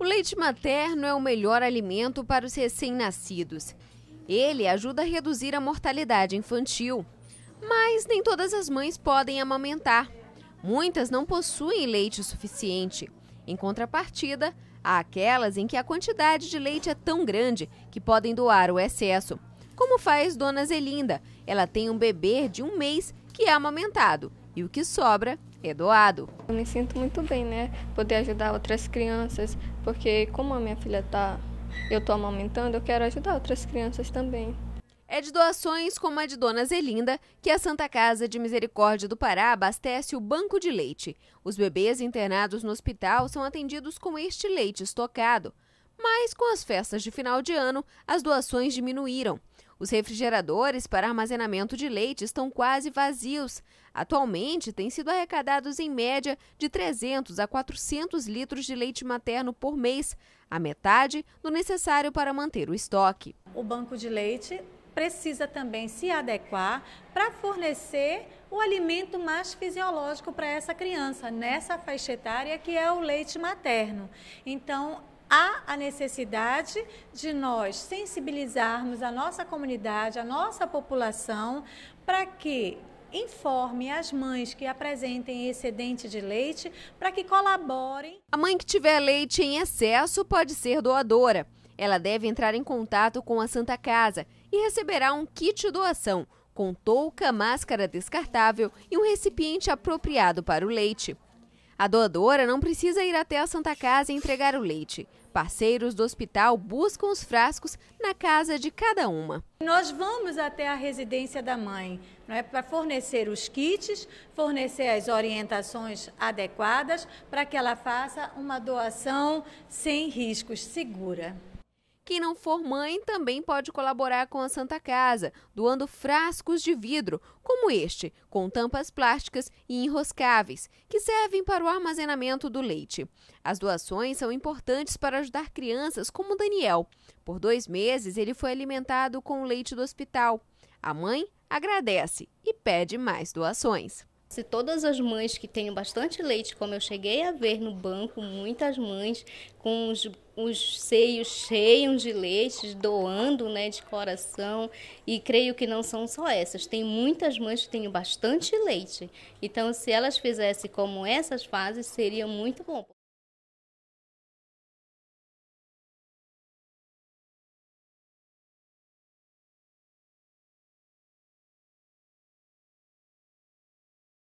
O leite materno é o melhor alimento para os recém-nascidos. Ele ajuda a reduzir a mortalidade infantil. Mas nem todas as mães podem amamentar. Muitas não possuem leite suficiente. Em contrapartida, há aquelas em que a quantidade de leite é tão grande que podem doar o excesso. Como faz Dona Zelinda? Ela tem um bebê de um mês que é amamentado e o que sobra é doado. Eu me sinto muito bem, né? Poder ajudar outras crianças, porque como a minha filha tá, eu tô amamentando, eu quero ajudar outras crianças também. É de doações como a de Dona Zelinda que a Santa Casa de Misericórdia do Pará abastece o banco de leite. Os bebês internados no hospital são atendidos com este leite estocado. Mas com as festas de final de ano, as doações diminuíram. Os refrigeradores para armazenamento de leite estão quase vazios. Atualmente, têm sido arrecadados em média de 300 a 400 litros de leite materno por mês, a metade do necessário para manter o estoque. O banco de leite precisa também se adequar para fornecer o alimento mais fisiológico para essa criança, nessa faixa etária que é o leite materno. Então, há a necessidade de nós sensibilizarmos a nossa comunidade, a nossa população, para que informe as mães que apresentem excedente de leite para que colaborem. A mãe que tiver leite em excesso pode ser doadora. Ela deve entrar em contato com a Santa Casa e receberá um kit doação com touca, máscara descartável e um recipiente apropriado para o leite. A doadora não precisa ir até a Santa Casa entregar o leite. Parceiros do hospital buscam os frascos na casa de cada uma. Nós vamos até a residência da mãe né, para fornecer os kits, fornecer as orientações adequadas para que ela faça uma doação sem riscos, segura. Quem não for mãe também pode colaborar com a Santa Casa, doando frascos de vidro, como este, com tampas plásticas e enroscáveis, que servem para o armazenamento do leite. As doações são importantes para ajudar crianças como Daniel. Por dois meses, ele foi alimentado com leite do hospital. A mãe agradece e pede mais doações. Se todas as mães que têm bastante leite, como eu cheguei a ver no banco, muitas mães com os, os seios cheios de leite, doando né, de coração, e creio que não são só essas, tem muitas mães que têm bastante leite. Então, se elas fizessem como essas fases, seria muito bom.